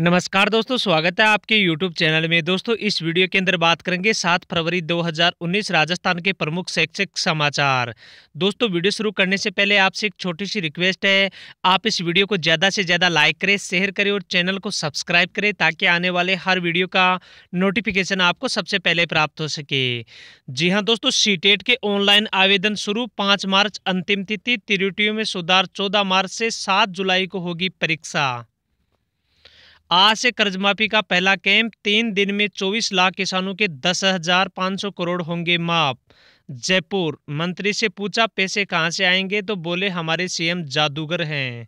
नमस्कार दोस्तों स्वागत है आपके यूट्यूब चैनल में दोस्तों इस वीडियो के अंदर बात करेंगे 7 फरवरी 2019 राजस्थान के प्रमुख शैक्षिक समाचार दोस्तों वीडियो शुरू करने से पहले आपसे एक छोटी सी रिक्वेस्ट है आप इस वीडियो को ज़्यादा से ज़्यादा लाइक करें शेयर करें और चैनल को सब्सक्राइब करें ताकि आने वाले हर वीडियो का नोटिफिकेशन आपको सबसे पहले प्राप्त हो सके जी हाँ दोस्तों सी e के ऑनलाइन आवेदन शुरू पाँच मार्च अंतिम तिथि तिरुटियों में सुधार चौदह मार्च से सात जुलाई को होगी परीक्षा आज से कर्जमाफी का पहला कैंप तीन दिन में 24 लाख किसानों के दस हजार पाँच सौ करोड़ होंगे माफ जयपुर मंत्री से पूछा पैसे कहाँ से आएंगे तो बोले हमारे सीएम जादूगर हैं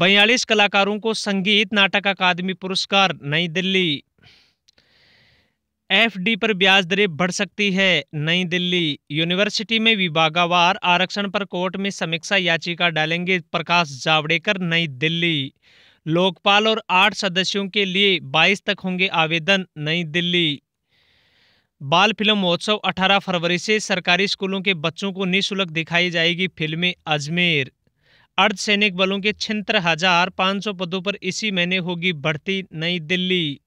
बयालीस कलाकारों को संगीत नाटक अकादमी पुरस्कार नई दिल्ली एफडी पर ब्याज दरें बढ़ सकती है नई दिल्ली यूनिवर्सिटी में विभागावार आरक्षण पर कोर्ट में समीक्षा याचिका डालेंगे प्रकाश जावड़ेकर नई दिल्ली लोकपाल और आठ सदस्यों के लिए 22 तक होंगे आवेदन नई दिल्ली बाल फिल्म महोत्सव 18 फरवरी से सरकारी स्कूलों के बच्चों को निःशुल्क दिखाई जाएगी फिल्में अजमेर अर्धसैनिक बलों के छिहत्तर हजार पाँच सौ पदों पर इसी महीने होगी बढ़ती नई दिल्ली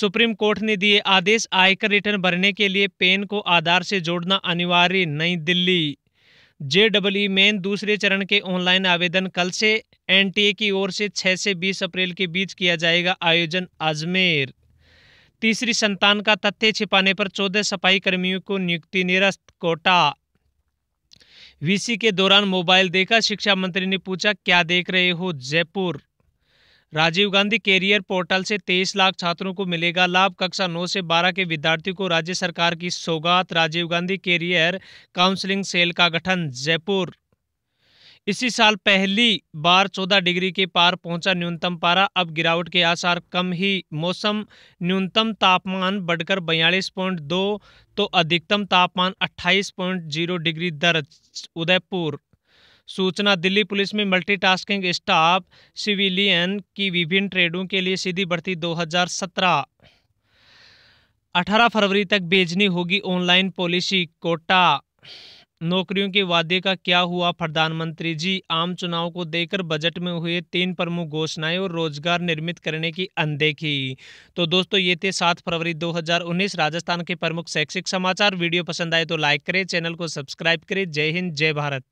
सुप्रीम कोर्ट ने दिए आदेश आयकर रिटर्न भरने के लिए पेन को आधार से जोड़ना अनिवार्य नई दिल्ली जे डब्ल्यू मेन दूसरे चरण के ऑनलाइन आवेदन कल से एनटीए की ओर से 6 से 20 अप्रैल के बीच किया जाएगा आयोजन अजमेर तीसरी संतान का तथ्य छिपाने पर 14 सफाई कर्मियों को नियुक्ति निरस्त कोटा वीसी के दौरान मोबाइल देखा शिक्षा मंत्री ने पूछा क्या देख रहे हो जयपुर राजीव गांधी कैरियर पोर्टल से 23 लाख छात्रों को मिलेगा लाभ कक्षा 9 से 12 के विद्यार्थियों को राज्य सरकार की सौगात Rajiv Gandhi career counselling cell का गठन जयपुर इसी साल पहली बार 14 डिग्री के पार पहुंचा न्यूनतम पारा अब गिरावट के आसार कम ही मौसम न्यूनतम तापमान बढ़कर बयालीस दो तो अधिकतम तापमान अट्ठाईस जीरो डिग्री दर्ज उदयपुर सूचना दिल्ली पुलिस में मल्टीटास्किंग स्टाफ सिविलियन की विभिन्न ट्रेडों के लिए सीधी भर्ती 2017 18 फरवरी तक भेजनी होगी ऑनलाइन पॉलिसी कोटा नौकरियों के वादे का क्या हुआ प्रधानमंत्री जी आम चुनाव को देकर बजट में हुए तीन प्रमुख घोषणाएं और रोजगार निर्मित करने की अनदेखी तो दोस्तों ये थे सात फरवरी 2019 राजस्थान के प्रमुख शैक्षिक समाचार वीडियो पसंद आए तो लाइक करें चैनल को सब्सक्राइब करें जय हिंद जय भारत